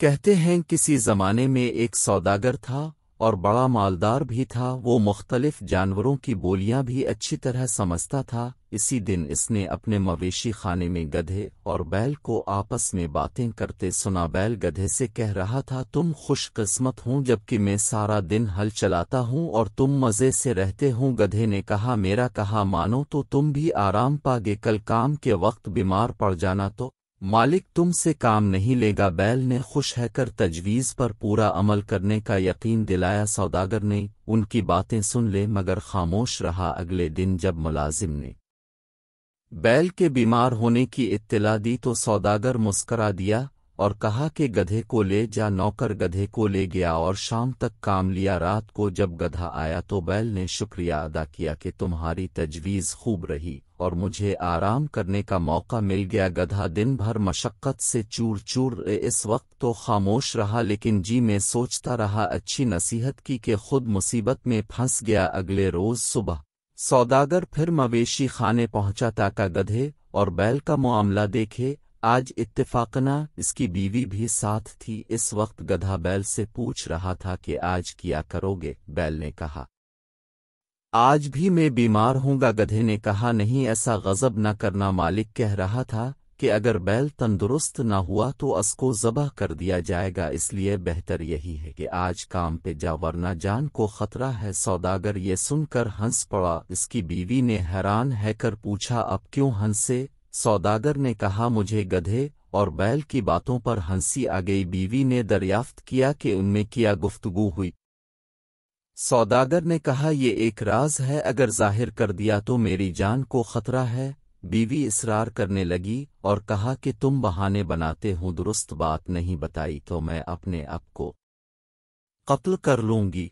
कहते हैं किसी ज़माने में एक सौदागर था और बड़ा मालदार भी था वो मुख्तलिफ जानवरों की बोलियां भी अच्छी तरह समझता था इसी दिन इसने अपने मवेशी खाने में गधे और बैल को आपस में बातें करते सुना बैल गधे से कह रहा था तुम खुशकिस्मत हो जबकि मैं सारा दिन हल चलाता हूँ और तुम मज़े से रहते हो गधे ने कहा मेरा कहा मानो तो तुम भी आराम पागे कल काम के वक्त बीमार पड़ जाना तो मालिक तुमसे काम नहीं लेगा बैल ने खुश हैकर तजवीज़ पर पूरा अमल करने का यकीन दिलाया सौदागर ने उनकी बातें सुन ले मगर खामोश रहा अगले दिन जब मुलाजिम ने बैल के बीमार होने की इत्तला दी तो सौदागर मुस्करा दिया और कहा कि गधे को ले जा नौकर गधे को ले गया और शाम तक काम लिया रात को जब गधा आया तो बैल ने शुक्रिया अदा किया कि तुम्हारी तजवीज़ खूब रही और मुझे आराम करने का मौका मिल गया गधा दिन भर मशक्क़त से चूर चूर इस वक्त तो खामोश रहा लेकिन जी मैं सोचता रहा अच्छी नसीहत की कि खुद मुसीबत में फंस गया अगले रोज़ सुबह सौदागर फिर मवेशी खाने पहुंचा ताका गधे और बैल का मामला देखे आज इत्तेफाकना इसकी बीवी भी साथ थी इस वक्त गधा बैल से पूछ रहा था कि आज किया करोगे बैल ने कहा आज भी मैं बीमार हूँगा गधे ने कहा नहीं ऐसा गजब न करना मालिक कह रहा था कि अगर बैल तंदुरुस्त न हुआ तो उसको जबह कर दिया जाएगा इसलिए बेहतर यही है कि आज काम पे जा वरना जान को खतरा है सौदागर ये सुनकर हंस पड़ा इसकी बीवी ने हैरान है कर पूछा अब क्यों हंसे सौदागर ने कहा मुझे गधे और बैल की बातों पर हंसी आ गई बीवी ने दरियाफ्त किया कि उनमें किया गुफ्तगु हुई सौदागर ने कहा ये एक राज है अगर जाहिर कर दिया तो मेरी जान को खतरा है बीवी इसरार करने लगी और कहा कि तुम बहाने बनाते हो दुरुस्त बात नहीं बताई तो मैं अपने आप को कत्ल कर लूंगी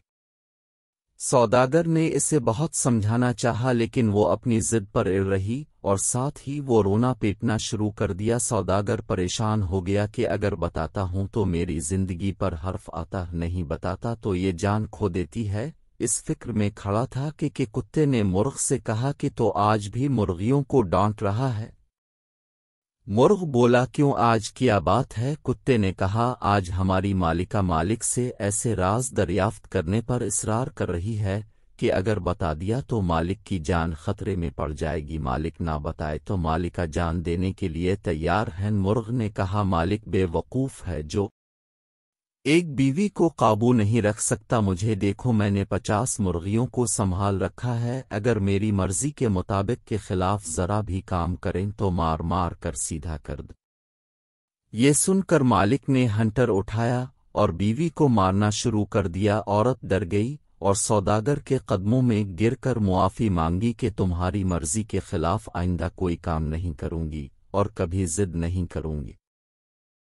सौदागर ने इसे बहुत समझाना चाहा लेकिन वो अपनी जिद पर इड़ रही और साथ ही वो रोना पीटना शुरू कर दिया सौदागर परेशान हो गया कि अगर बताता हूँ तो मेरी जिंदगी पर हर्फ आता नहीं बताता तो ये जान खो देती है इस फिक्र में खड़ा था कि, कि कुत्ते ने मुर्ग से कहा कि तो आज भी मुर्गियों को डांट रहा है मुर्ग बोला क्यों आज क्या बात है कुत्ते ने कहा आज हमारी मालिका मालिक से ऐसे राज दरियाफ्त करने पर इसरार कर रही है कि अगर बता दिया तो मालिक की जान खतरे में पड़ जाएगी मालिक ना बताए तो मालिका जान देने के लिए तैयार है मुर्ग ने कहा मालिक बेवकूफ़ है जो एक बीवी को काबू नहीं रख सकता मुझे देखो मैंने पचास मुर्गियों को संभाल रखा है अगर मेरी मर्जी के मुताबिक के खिलाफ जरा भी काम करें तो मार मार कर सीधा कर दो ये सुनकर मालिक ने हंटर उठाया और बीवी को मारना शुरू कर दिया औरत डर गई और सौदागर के कदमों में गिरकर मुआफ़ी मांगी कि तुम्हारी मर्जी के खिलाफ आइंदा कोई काम नहीं करूंगी और कभी जिद नहीं करूंगी